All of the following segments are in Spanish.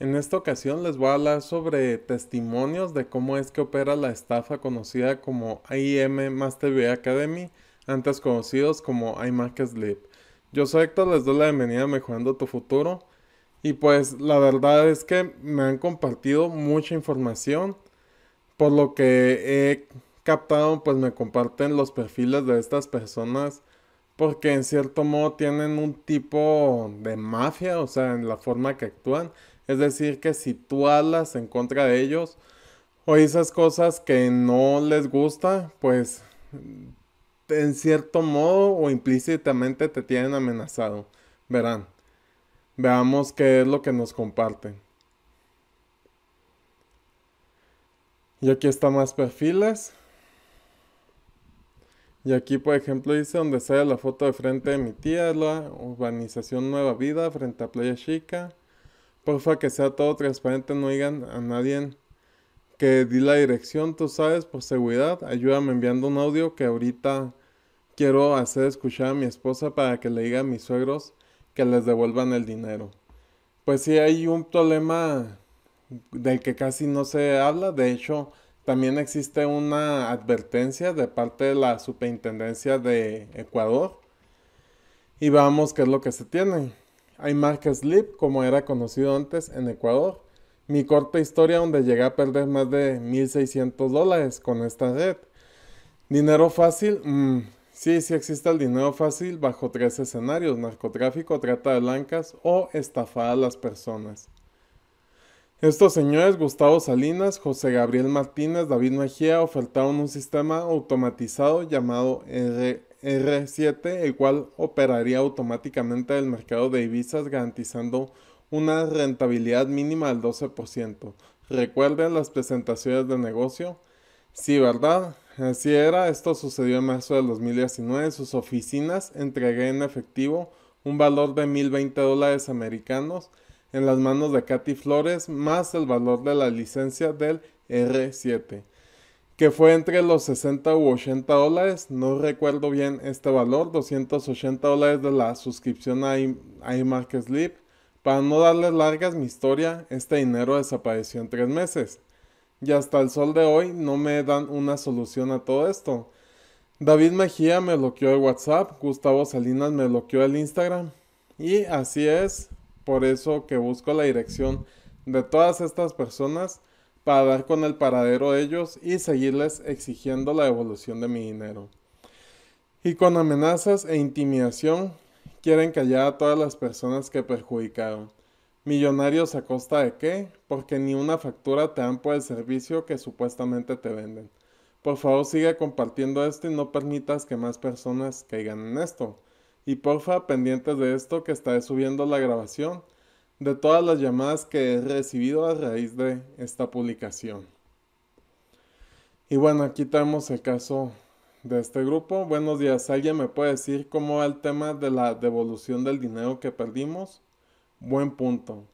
En esta ocasión les voy a hablar sobre testimonios de cómo es que opera la estafa conocida como IM Master Academy, antes conocidos como iMac Sleep. Yo soy Héctor, les doy la bienvenida a Mejorando tu Futuro. Y pues la verdad es que me han compartido mucha información, por lo que he captado, pues me comparten los perfiles de estas personas porque en cierto modo tienen un tipo de mafia, o sea, en la forma que actúan. Es decir, que si tú hablas en contra de ellos o esas cosas que no les gusta, pues en cierto modo o implícitamente te tienen amenazado. Verán, veamos qué es lo que nos comparten. Y aquí está más perfiles. Y aquí, por ejemplo, dice donde sale la foto de frente de mi tía, la urbanización Nueva Vida frente a Playa Chica porfa pues, que sea todo transparente, no digan a nadie que di la dirección, tú sabes, por seguridad. Ayúdame enviando un audio que ahorita quiero hacer escuchar a mi esposa para que le diga a mis suegros que les devuelvan el dinero. Pues sí, hay un problema del que casi no se habla. De hecho, también existe una advertencia de parte de la superintendencia de Ecuador. Y vamos, qué es lo que se tiene. Hay marca como era conocido antes en Ecuador. Mi corta historia donde llegué a perder más de 1.600 dólares con esta red. Dinero fácil. Mm, sí, sí existe el dinero fácil bajo tres escenarios. Narcotráfico, trata de blancas o estafar a las personas. Estos señores, Gustavo Salinas, José Gabriel Martínez, David Mejía, ofertaron un sistema automatizado llamado R R7, el cual operaría automáticamente el mercado de divisas garantizando una rentabilidad mínima del 12%. Recuerden las presentaciones de negocio. Sí, ¿verdad? Así era, esto sucedió en marzo del 2019. Sus oficinas entregué en efectivo un valor de 1020 dólares americanos en las manos de Katy Flores, más el valor de la licencia del R7 que fue entre los 60 u 80 dólares, no recuerdo bien este valor, 280 dólares de la suscripción a, iMarketSleep, Para no darles largas mi historia, este dinero desapareció en tres meses. Y hasta el sol de hoy no me dan una solución a todo esto. David Mejía me bloqueó el WhatsApp, Gustavo Salinas me bloqueó el Instagram. Y así es, por eso que busco la dirección de todas estas personas para dar con el paradero de ellos y seguirles exigiendo la devolución de mi dinero. Y con amenazas e intimidación quieren callar a todas las personas que perjudicaron. Millonarios a costa de qué? Porque ni una factura te dan por el servicio que supuestamente te venden. Por favor sigue compartiendo esto y no permitas que más personas caigan en esto. Y porfa, pendientes de esto que estaré subiendo la grabación de todas las llamadas que he recibido a raíz de esta publicación. Y bueno, aquí tenemos el caso de este grupo. Buenos días, ¿alguien me puede decir cómo va el tema de la devolución del dinero que perdimos? Buen punto.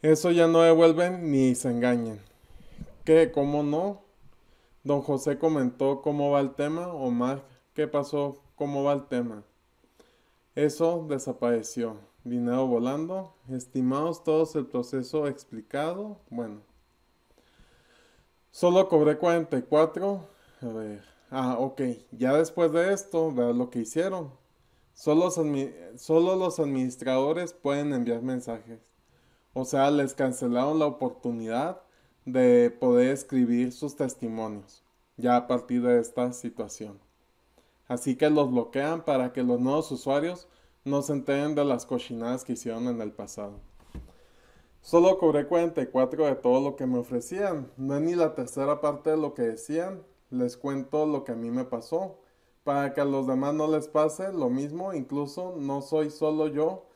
Eso ya no devuelven ni se engañen. ¿Qué? ¿Cómo no? Don José comentó cómo va el tema. o Omar, ¿qué pasó? ¿Cómo va el tema? Eso desapareció dinero volando. Estimados todos el proceso explicado. Bueno. Solo cobré 44. A ver. Ah, ok. Ya después de esto, vean lo que hicieron. Solo solo los administradores pueden enviar mensajes. O sea, les cancelaron la oportunidad de poder escribir sus testimonios ya a partir de esta situación. Así que los bloquean para que los nuevos usuarios no se enteren de las cochinadas que hicieron en el pasado. Solo cobré 44 de todo lo que me ofrecían, no es ni la tercera parte de lo que decían, les cuento lo que a mí me pasó, para que a los demás no les pase lo mismo, incluso no soy solo yo.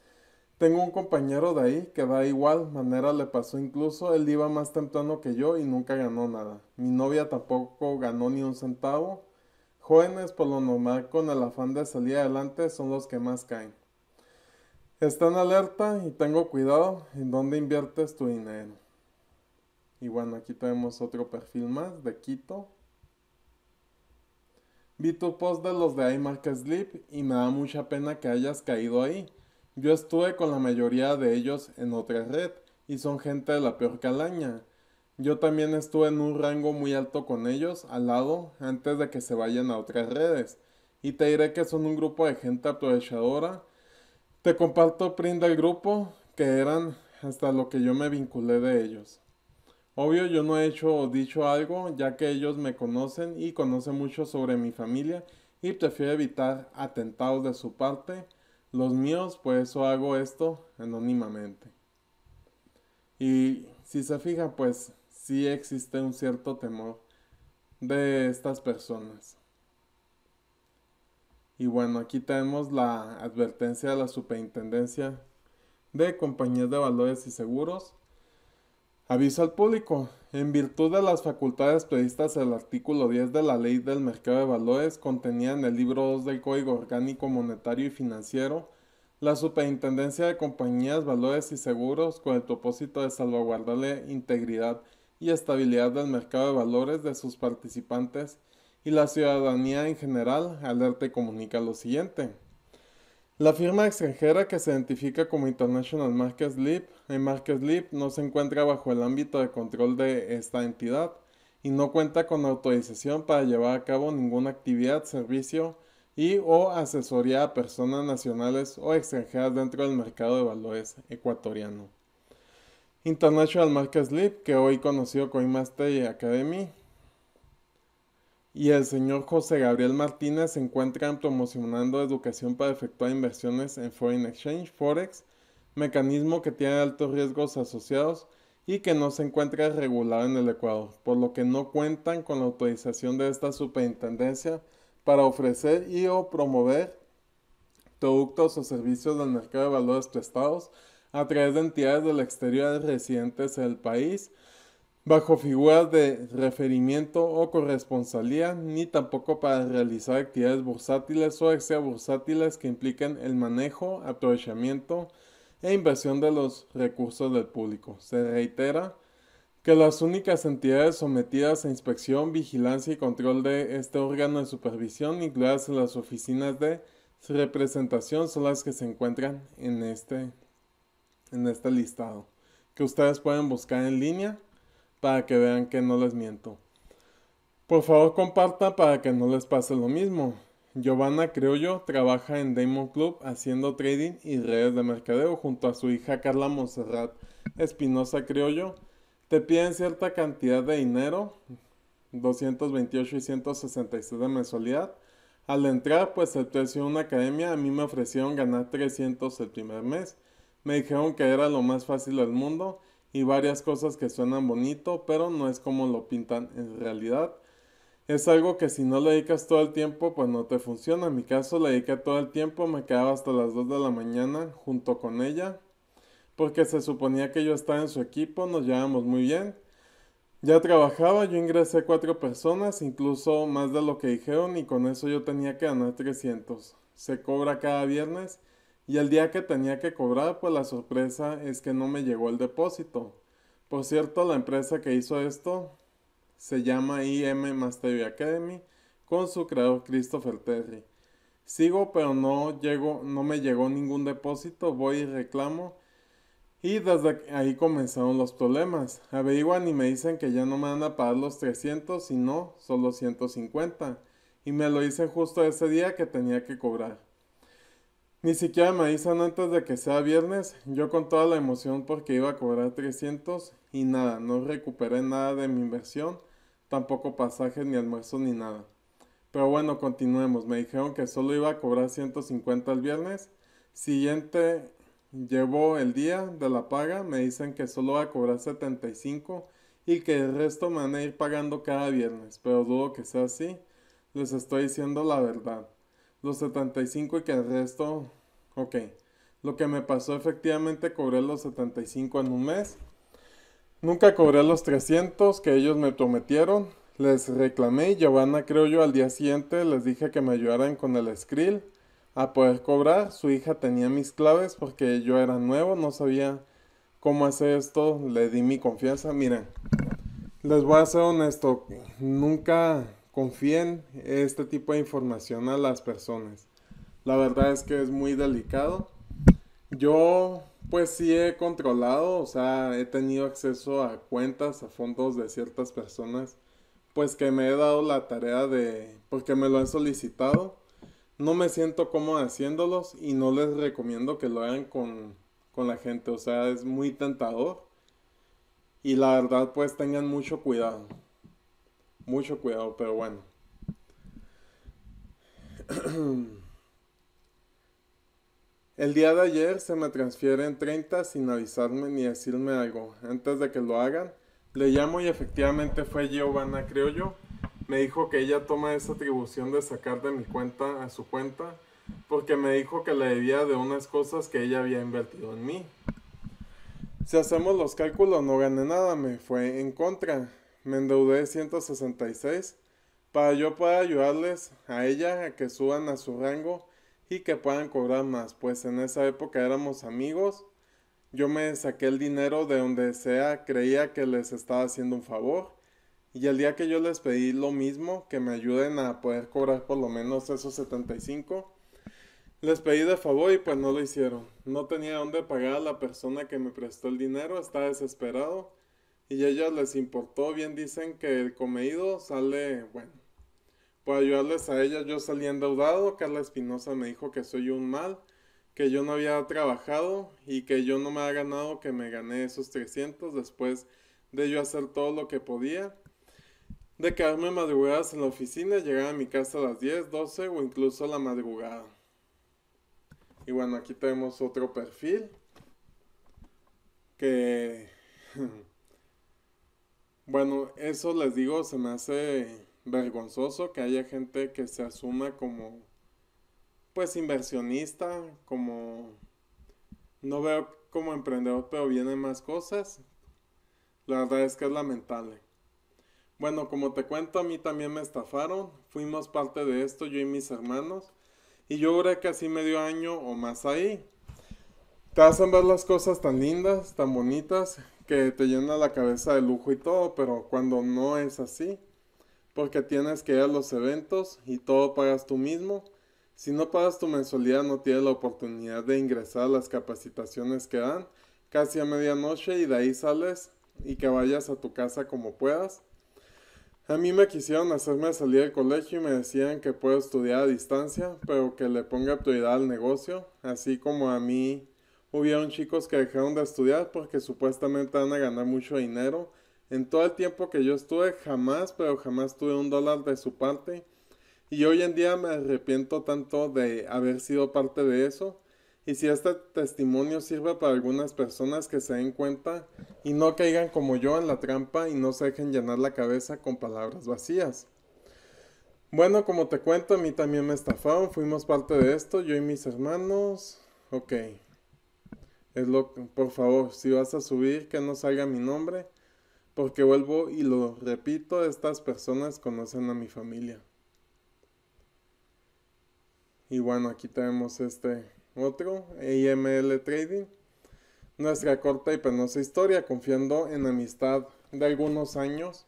Tengo un compañero de ahí que da igual, manera le pasó incluso, él iba más temprano que yo y nunca ganó nada. Mi novia tampoco ganó ni un centavo. Jóvenes por lo normal con el afán de salir adelante son los que más caen. Están alerta y tengo cuidado en dónde inviertes tu dinero. Y bueno, aquí tenemos otro perfil más de Quito. Vi tu post de los de iMarketSleep Sleep y me da mucha pena que hayas caído ahí. Yo estuve con la mayoría de ellos en otra red y son gente de la peor calaña. Yo también estuve en un rango muy alto con ellos al lado antes de que se vayan a otras redes. Y te diré que son un grupo de gente aprovechadora te comparto print del grupo que eran hasta lo que yo me vinculé de ellos. Obvio yo no he hecho o dicho algo ya que ellos me conocen y conocen mucho sobre mi familia y prefiero evitar atentados de su parte. Los míos, por eso hago esto anónimamente. Y si se fija, pues sí existe un cierto temor de estas personas. Y bueno, aquí tenemos la advertencia de la Superintendencia de Compañías de Valores y Seguros. Aviso al público. En virtud de las facultades previstas en el artículo 10 de la Ley del Mercado de Valores contenida en el libro 2 del Código Orgánico Monetario y Financiero, la Superintendencia de Compañías, Valores y Seguros, con el propósito de salvaguardar la integridad y estabilidad del mercado de valores de sus participantes, y la ciudadanía en general, Alerte comunica lo siguiente. La firma extranjera que se identifica como International Markets Leap en Markets no se encuentra bajo el ámbito de control de esta entidad y no cuenta con autorización para llevar a cabo ninguna actividad, servicio y o asesoría a personas nacionales o extranjeras dentro del mercado de valores ecuatoriano. International Markets Leap, que hoy conocido como Master Academy, y el señor José Gabriel Martínez se encuentra promocionando educación para efectuar inversiones en Foreign Exchange, Forex, mecanismo que tiene altos riesgos asociados y que no se encuentra regulado en el Ecuador, por lo que no cuentan con la autorización de esta superintendencia para ofrecer y o promover productos o servicios del mercado de valores prestados a través de entidades del exterior residentes del país, bajo figuras de referimiento o corresponsalía, ni tampoco para realizar actividades bursátiles o ex-bursátiles que impliquen el manejo, aprovechamiento e inversión de los recursos del público. Se reitera que las únicas entidades sometidas a inspección, vigilancia y control de este órgano de supervisión, incluidas en las oficinas de representación, son las que se encuentran en este, en este listado, que ustedes pueden buscar en línea para que vean que no les miento. Por favor compartan para que no les pase lo mismo. Giovanna Criollo trabaja en Demon Club haciendo trading y redes de mercadeo junto a su hija Carla Monserrat Espinosa Criollo. Te piden cierta cantidad de dinero, 228 y 166 de mensualidad. Al entrar, pues el precio de una academia, a mí me ofrecieron ganar 300 el primer mes. Me dijeron que era lo más fácil del mundo y varias cosas que suenan bonito, pero no es como lo pintan en realidad. Es algo que si no le dedicas todo el tiempo, pues no te funciona. En mi caso le dediqué todo el tiempo, me quedaba hasta las 2 de la mañana junto con ella, porque se suponía que yo estaba en su equipo, nos llevábamos muy bien. Ya trabajaba, yo ingresé cuatro personas, incluso más de lo que dijeron, y con eso yo tenía que ganar 300. Se cobra cada viernes y el día que tenía que cobrar, pues la sorpresa es que no me llegó el depósito. Por cierto, la empresa que hizo esto se llama IM Mastery Academy con su creador Christopher Terry. Sigo, pero no, llego, no me llegó ningún depósito, voy y reclamo. Y desde ahí comenzaron los problemas. Averiguan y me dicen que ya no me van a pagar los 300, sino solo 150. Y me lo dicen justo ese día que tenía que cobrar. Ni siquiera me dicen antes de que sea viernes, yo con toda la emoción porque iba a cobrar 300 y nada, no recuperé nada de mi inversión, tampoco pasajes ni almuerzo ni nada. Pero bueno, continuemos, me dijeron que solo iba a cobrar 150 el viernes, siguiente llevo el día de la paga, me dicen que solo va a cobrar 75 y que el resto me van a ir pagando cada viernes, pero dudo que sea así, les estoy diciendo la verdad los 75 y que el resto, ok. Lo que me pasó efectivamente, cobré los 75 en un mes. Nunca cobré los 300 que ellos me prometieron. Les reclamé y Giovanna, creo yo, al día siguiente les dije que me ayudaran con el Skrill a poder cobrar. Su hija tenía mis claves porque yo era nuevo, no sabía cómo hacer esto. Le di mi confianza. Miren, les voy a ser honesto. Nunca confíen este tipo de información a las personas. La verdad es que es muy delicado. Yo pues sí he controlado, o sea, he tenido acceso a cuentas, a fondos de ciertas personas, pues que me he dado la tarea de, porque pues, me lo han solicitado. No me siento cómodo haciéndolos y no les recomiendo que lo hagan con, con la gente, o sea, es muy tentador. Y la verdad pues tengan mucho cuidado mucho cuidado, pero bueno. El día de ayer se me transfieren 30 sin avisarme ni decirme algo. Antes de que lo hagan, le llamo y efectivamente fue Giovanna creo yo. Me dijo que ella toma esa atribución de sacar de mi cuenta a su cuenta porque me dijo que le debía de unas cosas que ella había invertido en mí. Si hacemos los cálculos no gané nada, me fue en contra me endeudé 166 para yo poder ayudarles a ella a que suban a su rango y que puedan cobrar más, pues en esa época éramos amigos. Yo me saqué el dinero de donde sea, creía que les estaba haciendo un favor. Y el día que yo les pedí lo mismo, que me ayuden a poder cobrar por lo menos esos 75, les pedí de favor y pues no lo hicieron. No tenía dónde pagar a la persona que me prestó el dinero, estaba desesperado y a ellas les importó, bien dicen que el comedido sale, bueno, Por ayudarles a ellas yo salí endeudado, Carla Espinosa me dijo que soy un mal, que yo no había trabajado y que yo no me había ganado, que me gané esos 300 después de yo hacer todo lo que podía, de quedarme madrugadas en la oficina, llegar a mi casa a las 10, 12 o incluso a la madrugada. Y bueno, aquí tenemos otro perfil que... Hmm, bueno, eso les digo, se me hace vergonzoso que haya gente que se asuma como, pues, inversionista, como, no veo como emprendedor, pero vienen más cosas. La verdad es que es lamentable. Bueno, como te cuento, a mí también me estafaron, fuimos parte de esto, yo y mis hermanos, y yo duré casi medio año o más ahí. Te hacen ver las cosas tan lindas, tan bonitas, que te llena la cabeza de lujo y todo, pero cuando no es así, porque tienes que ir a los eventos y todo pagas tú mismo. Si no pagas tu mensualidad no tienes la oportunidad de ingresar a las capacitaciones que dan casi a medianoche y de ahí sales y que vayas a tu casa como puedas. A mí me quisieron hacerme salir del colegio y me decían que puedo estudiar a distancia, pero que le ponga prioridad al negocio, así como a mí Hubieron chicos que dejaron de estudiar porque supuestamente van a ganar mucho dinero. En todo el tiempo que yo estuve, jamás, pero jamás tuve un dólar de su parte. Y hoy en día me arrepiento tanto de haber sido parte de eso. Y si este testimonio sirve para algunas personas que se den cuenta y no caigan como yo en la trampa y no se dejen llenar la cabeza con palabras vacías. Bueno, como te cuento, a mí también me estafaron, fuimos parte de esto, yo y mis hermanos. Ok, lo, por favor, si vas a subir, que no salga mi nombre, porque vuelvo y lo repito, estas personas conocen a mi familia. Y bueno, aquí tenemos este otro, AML Trading. Nuestra corta y penosa historia, confiando en amistad de algunos años,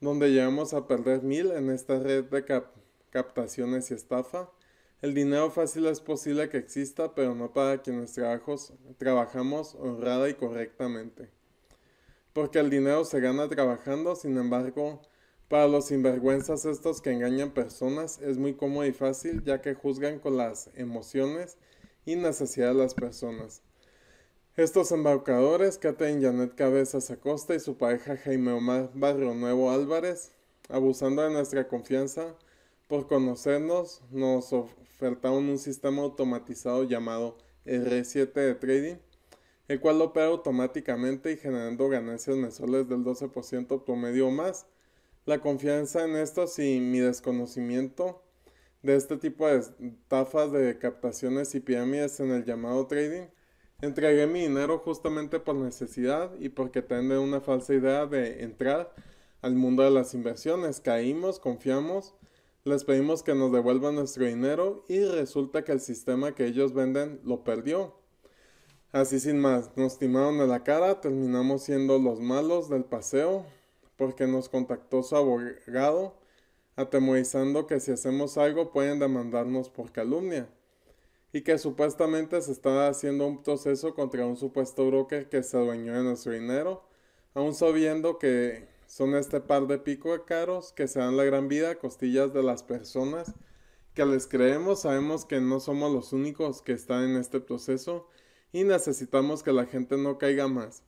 donde llegamos a perder mil en esta red de captaciones y estafa el dinero fácil es posible que exista, pero no para quienes trabajos, trabajamos honrada y correctamente. Porque el dinero se gana trabajando, sin embargo, para los sinvergüenzas estos que engañan personas es muy cómodo y fácil ya que juzgan con las emociones y necesidades de las personas. Estos embaucadores, Catherine Janet Cabezas Acosta y su pareja Jaime Omar Barrio Nuevo Álvarez, abusando de nuestra confianza, por conocernos, nos ofertaron un sistema automatizado llamado R7 de Trading, el cual opera automáticamente y generando ganancias mensuales del 12% promedio o más. La confianza en esto y mi desconocimiento de este tipo de estafas de captaciones y pirámides en el llamado trading, entregué mi dinero justamente por necesidad y porque tenía una falsa idea de entrar al mundo de las inversiones. Caímos, confiamos les pedimos que nos devuelvan nuestro dinero y resulta que el sistema que ellos venden lo perdió. Así sin más, nos timaron a la cara, terminamos siendo los malos del paseo, porque nos contactó su abogado, atemorizando que si hacemos algo pueden demandarnos por calumnia, y que supuestamente se está haciendo un proceso contra un supuesto broker que se adueñó de nuestro dinero, aun sabiendo que son este par de pico caros que se dan la gran vida a costillas de las personas que les creemos, sabemos que no somos los únicos que están en este proceso y necesitamos que la gente no caiga más.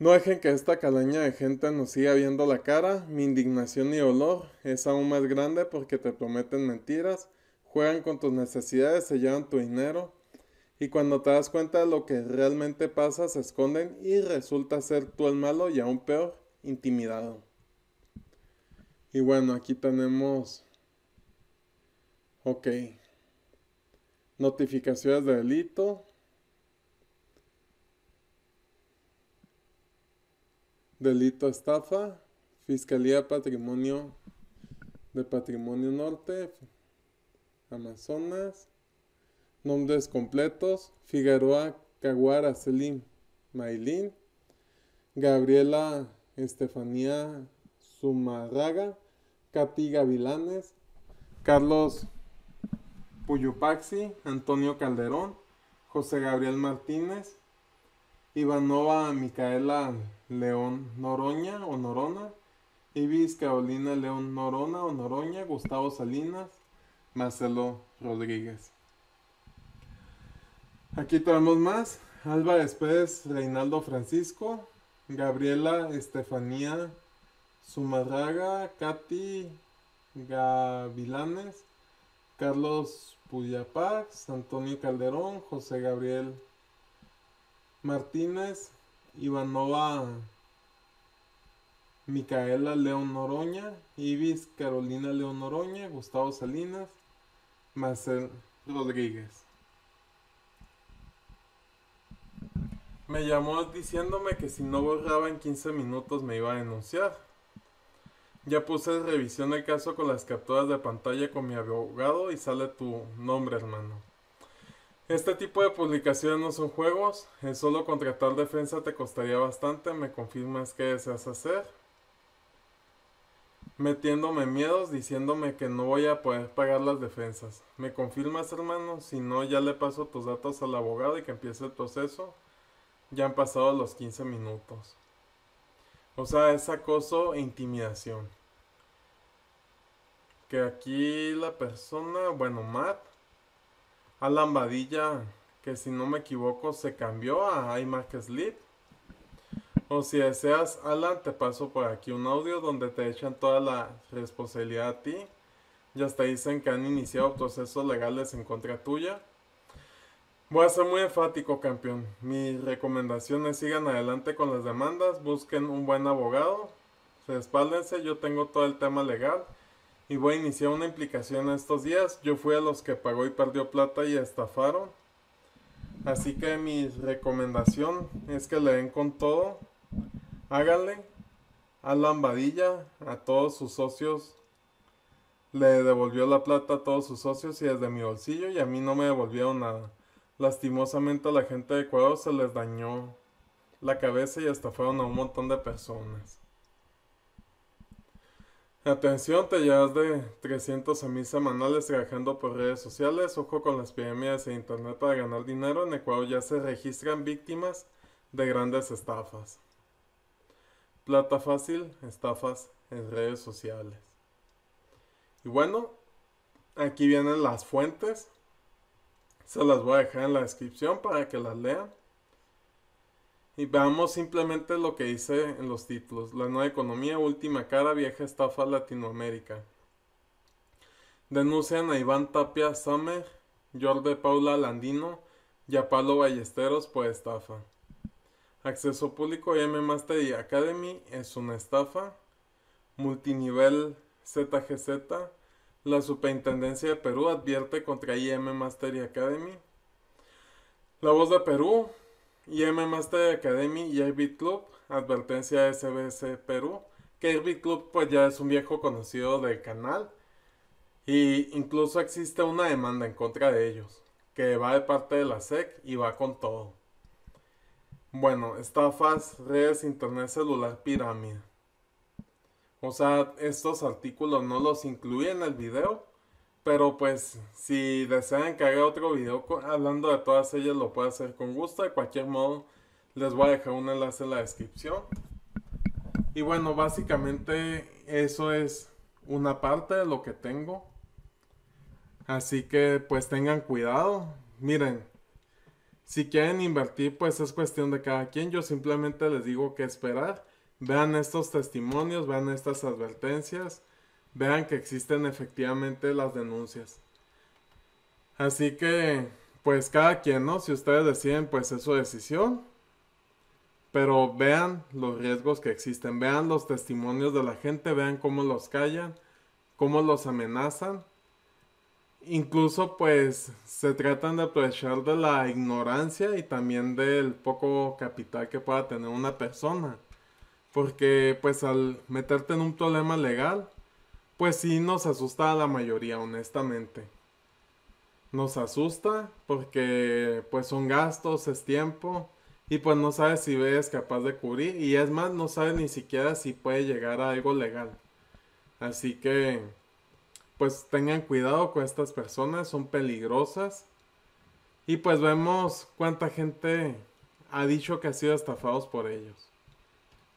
No dejen que esta calaña de gente nos siga viendo la cara, mi indignación y dolor es aún más grande porque te prometen mentiras, juegan con tus necesidades, se llevan tu dinero y cuando te das cuenta de lo que realmente pasa se esconden y resulta ser tú el malo y aún peor intimidado. Y bueno, aquí tenemos, ok, notificaciones de delito. Delito estafa, Fiscalía Patrimonio de Patrimonio Norte, Amazonas, nombres completos, Figueroa Caguara Selim Mailín, Gabriela Estefanía Zumarraga, Katy Gavilanes, Carlos Puyupaxi, Antonio Calderón, José Gabriel Martínez, Ivanova Micaela León Noroña o Norona, Ibis Carolina León Norona o Noroña, Gustavo Salinas, Marcelo Rodríguez. Aquí tenemos más. Alba Pérez, Reinaldo Francisco, Gabriela Estefanía Zumadraga, Katy Gavilanes, Carlos Puyapax, Antonio Calderón, José Gabriel Martínez, Ivanova Micaela León Noroña, Ibis Carolina León Noroña, Gustavo Salinas, Marcel Rodríguez. Me llamó diciéndome que si no borraba en 15 minutos me iba a denunciar. Ya puse revisión el caso con las capturas de pantalla con mi abogado y sale tu nombre, hermano. Este tipo de publicaciones no son juegos, el eh, solo contratar defensa te costaría bastante, me confirmas qué deseas hacer. Metiéndome miedos, diciéndome que no voy a poder pagar las defensas. ¿Me confirmas, hermano? Si no, ya le paso tus datos al abogado y que empiece el proceso. Ya han pasado los 15 minutos. O sea, es acoso e intimidación. Que aquí la persona, bueno, Matt, Alan Badilla, que si no me equivoco se cambió a IMAX Sleep. O si deseas, Alan, te paso por aquí un audio donde te echan toda la responsabilidad a ti. Ya hasta dicen que han iniciado procesos legales en contra tuya. Voy a ser muy enfático, campeón. Mi recomendación es sigan adelante con las demandas, busquen un buen abogado, respáldense, yo tengo todo el tema legal y voy a iniciar una implicación estos días. Yo fui a los que pagó y perdió plata y estafaron. Así que mi recomendación es que le den con todo. Háganle a Lambadilla, a todos sus socios. Le devolvió la plata a todos sus socios y desde mi bolsillo y a mí no me devolvieron nada. Lastimosamente a la gente de Ecuador se les dañó la cabeza y estafaron a un montón de personas. Atención, te llevas de 300 a mil semanales trabajando por redes sociales. Ojo con las pirámides e internet para ganar dinero. En Ecuador ya se registran víctimas de grandes estafas. Plata fácil, estafas en redes sociales. Y bueno, aquí vienen las fuentes se las voy a dejar en la descripción para que las lean. Y veamos simplemente lo que dice en los títulos. La nueva economía, última cara, vieja estafa Latinoamérica. Denuncian a Iván Tapia Summer, Jorge Paula Landino y a Pablo Ballesteros por estafa. Acceso público M Mastery Academy es una estafa. Multinivel ZGZ la Superintendencia de Perú advierte contra IM Mastery Academy. La Voz de Perú, IM Mastery Academy y Airbit Club, advertencia de SBS Perú. Que Airbit Club pues ya es un viejo conocido del canal. Y incluso existe una demanda en contra de ellos, que va de parte de la SEC y va con todo. Bueno, estafas, redes, internet celular, pirámide. O sea, estos artículos no los incluye en el video, pero pues si desean que haga otro video hablando de todas ellas lo puedo hacer con gusto. De cualquier modo, les voy a dejar un enlace en la descripción. Y bueno, básicamente eso es una parte de lo que tengo. Así que pues tengan cuidado. Miren, si quieren invertir pues es cuestión de cada quien. Yo simplemente les digo que esperar Vean estos testimonios, vean estas advertencias, vean que existen efectivamente las denuncias. Así que, pues cada quien, ¿no? Si ustedes deciden, pues es su decisión. Pero vean los riesgos que existen, vean los testimonios de la gente, vean cómo los callan, cómo los amenazan. Incluso pues se tratan de aprovechar de la ignorancia y también del poco capital que pueda tener una persona. Porque pues al meterte en un problema legal, pues sí nos asusta a la mayoría, honestamente. Nos asusta porque pues son gastos, es tiempo y pues no sabes si ves capaz de cubrir y es más, no sabes ni siquiera si puede llegar a algo legal. Así que pues tengan cuidado con estas personas, son peligrosas. Y pues vemos cuánta gente ha dicho que ha sido estafados por ellos.